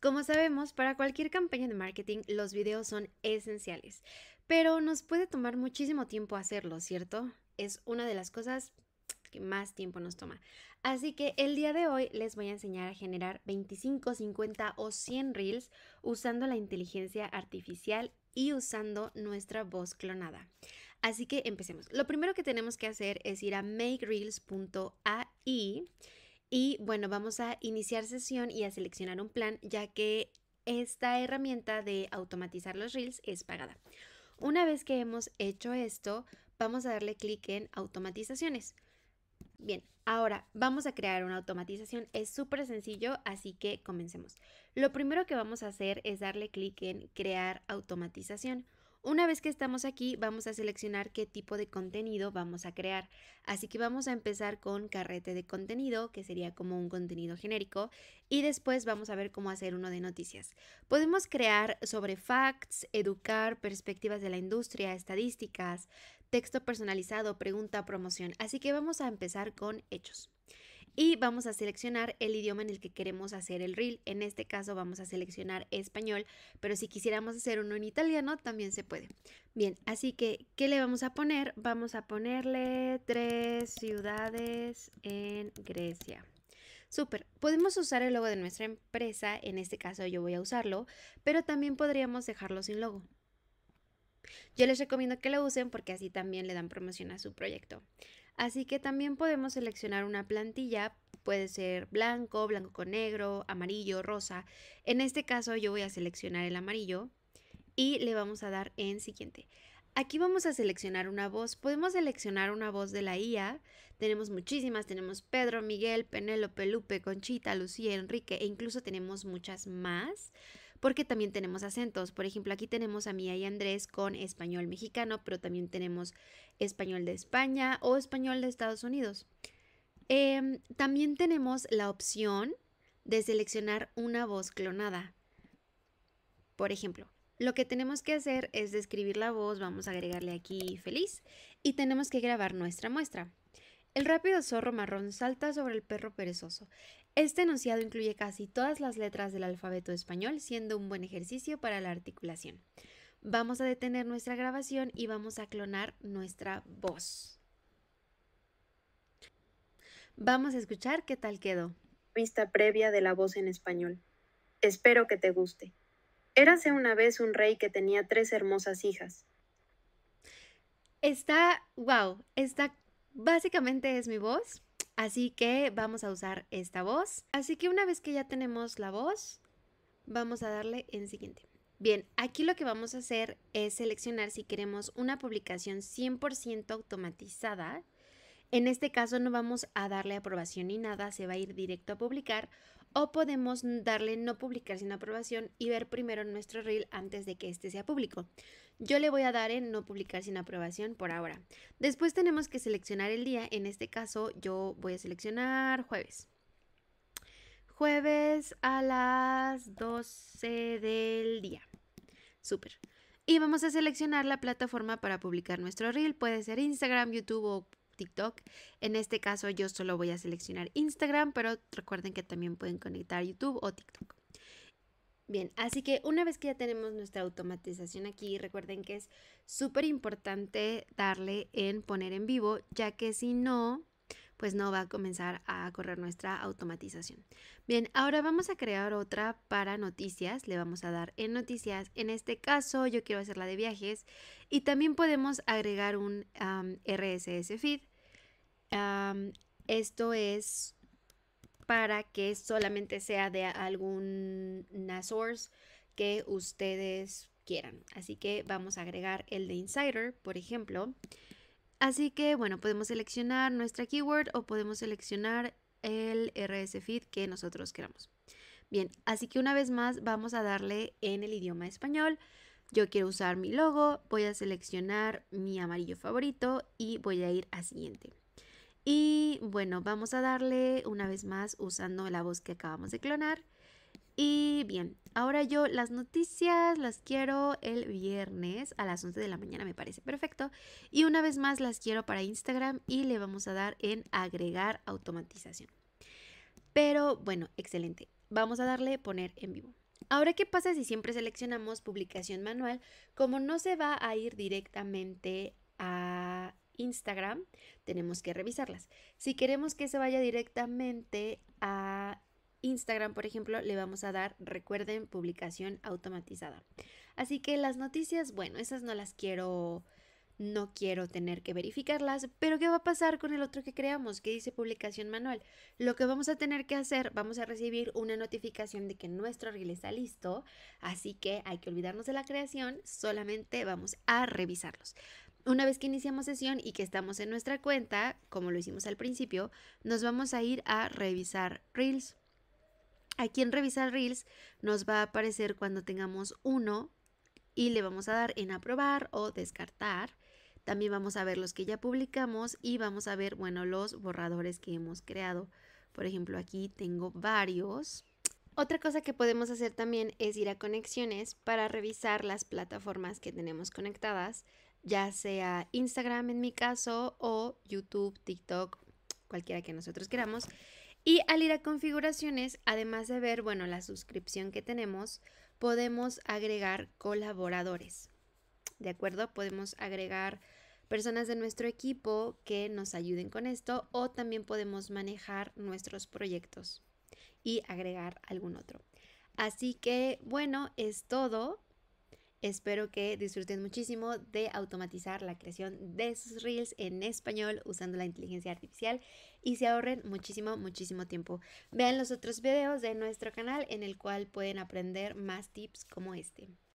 Como sabemos, para cualquier campaña de marketing los videos son esenciales, pero nos puede tomar muchísimo tiempo hacerlo, ¿cierto? Es una de las cosas que más tiempo nos toma. Así que el día de hoy les voy a enseñar a generar 25, 50 o 100 reels usando la inteligencia artificial y usando nuestra voz clonada. Así que empecemos. Lo primero que tenemos que hacer es ir a makereels.ai y bueno, vamos a iniciar sesión y a seleccionar un plan, ya que esta herramienta de automatizar los reels es pagada. Una vez que hemos hecho esto, vamos a darle clic en automatizaciones. Bien, ahora vamos a crear una automatización. Es súper sencillo, así que comencemos. Lo primero que vamos a hacer es darle clic en crear automatización. Una vez que estamos aquí, vamos a seleccionar qué tipo de contenido vamos a crear. Así que vamos a empezar con carrete de contenido, que sería como un contenido genérico, y después vamos a ver cómo hacer uno de noticias. Podemos crear sobre facts, educar, perspectivas de la industria, estadísticas, texto personalizado, pregunta, promoción. Así que vamos a empezar con hechos y vamos a seleccionar el idioma en el que queremos hacer el reel. En este caso vamos a seleccionar español, pero si quisiéramos hacer uno en italiano también se puede. Bien, así que, ¿qué le vamos a poner? Vamos a ponerle tres ciudades en Grecia. Súper, podemos usar el logo de nuestra empresa, en este caso yo voy a usarlo, pero también podríamos dejarlo sin logo. Yo les recomiendo que lo usen porque así también le dan promoción a su proyecto. Así que también podemos seleccionar una plantilla, puede ser blanco, blanco con negro, amarillo, rosa. En este caso yo voy a seleccionar el amarillo y le vamos a dar en siguiente. Aquí vamos a seleccionar una voz. Podemos seleccionar una voz de la IA. Tenemos muchísimas. Tenemos Pedro, Miguel, Penélope, Lupe, Conchita, Lucía, Enrique e incluso tenemos muchas más porque también tenemos acentos. Por ejemplo, aquí tenemos a Mía y Andrés con español mexicano, pero también tenemos español de España o español de Estados Unidos. Em, también tenemos la opción de seleccionar una voz clonada. Por ejemplo, lo que tenemos que hacer es describir la voz, vamos a agregarle aquí feliz y tenemos que grabar nuestra muestra. El rápido zorro marrón salta sobre el perro perezoso. Este enunciado incluye casi todas las letras del alfabeto español, siendo un buen ejercicio para la articulación. Vamos a detener nuestra grabación y vamos a clonar nuestra voz. Vamos a escuchar qué tal quedó. Vista previa de la voz en español. Espero que te guste. Érase una vez un rey que tenía tres hermosas hijas. Está, wow, está Básicamente es mi voz, así que vamos a usar esta voz. Así que una vez que ya tenemos la voz, vamos a darle en siguiente. Bien, aquí lo que vamos a hacer es seleccionar si queremos una publicación 100% automatizada. En este caso no vamos a darle aprobación ni nada, se va a ir directo a publicar o podemos darle no publicar sin aprobación y ver primero nuestro reel antes de que este sea público. Yo le voy a dar en no publicar sin aprobación por ahora. Después tenemos que seleccionar el día, en este caso yo voy a seleccionar jueves. Jueves a las 12 del día. Súper. Y vamos a seleccionar la plataforma para publicar nuestro reel. Puede ser Instagram, YouTube o TikTok. En este caso yo solo voy a seleccionar Instagram, pero recuerden que también pueden conectar YouTube o TikTok. Bien, así que una vez que ya tenemos nuestra automatización aquí, recuerden que es súper importante darle en poner en vivo, ya que si no, pues no va a comenzar a correr nuestra automatización. Bien, ahora vamos a crear otra para noticias. Le vamos a dar en noticias. En este caso yo quiero hacer la de viajes y también podemos agregar un RSS feed esto es para que solamente sea de alguna source que ustedes quieran. Así que vamos a agregar el de Insider, por ejemplo. Así que, bueno, podemos seleccionar nuestra keyword o podemos seleccionar el RS feed que nosotros queramos. Bien, así que una vez más vamos a darle en el idioma español. Yo quiero usar mi logo, voy a seleccionar mi amarillo favorito y voy a ir a siguiente. Y bueno, vamos a darle una vez más usando la voz que acabamos de clonar. Y bien, ahora yo las noticias las quiero el viernes a las 11 de la mañana, me parece perfecto. Y una vez más las quiero para Instagram y le vamos a dar en agregar automatización. Pero bueno, excelente. Vamos a darle poner en vivo. Ahora, ¿qué pasa si siempre seleccionamos publicación manual? Como no se va a ir directamente a Instagram, tenemos que revisarlas. Si queremos que se vaya directamente a Instagram, por ejemplo, le vamos a dar, recuerden, publicación automatizada. Así que las noticias, bueno, esas no las quiero, no quiero tener que verificarlas, pero ¿qué va a pasar con el otro que creamos que dice publicación manual? Lo que vamos a tener que hacer, vamos a recibir una notificación de que nuestro reel está listo, así que hay que olvidarnos de la creación, solamente vamos a revisarlos. Una vez que iniciamos sesión y que estamos en nuestra cuenta, como lo hicimos al principio, nos vamos a ir a revisar Reels. Aquí en revisar Reels nos va a aparecer cuando tengamos uno y le vamos a dar en aprobar o descartar. También vamos a ver los que ya publicamos y vamos a ver, bueno, los borradores que hemos creado. Por ejemplo, aquí tengo varios. Otra cosa que podemos hacer también es ir a conexiones para revisar las plataformas que tenemos conectadas ya sea Instagram en mi caso o YouTube, TikTok, cualquiera que nosotros queramos. Y al ir a configuraciones, además de ver, bueno, la suscripción que tenemos, podemos agregar colaboradores. ¿De acuerdo? Podemos agregar personas de nuestro equipo que nos ayuden con esto o también podemos manejar nuestros proyectos y agregar algún otro. Así que, bueno, es todo. Espero que disfruten muchísimo de automatizar la creación de sus reels en español usando la inteligencia artificial y se ahorren muchísimo, muchísimo tiempo. Vean los otros videos de nuestro canal en el cual pueden aprender más tips como este.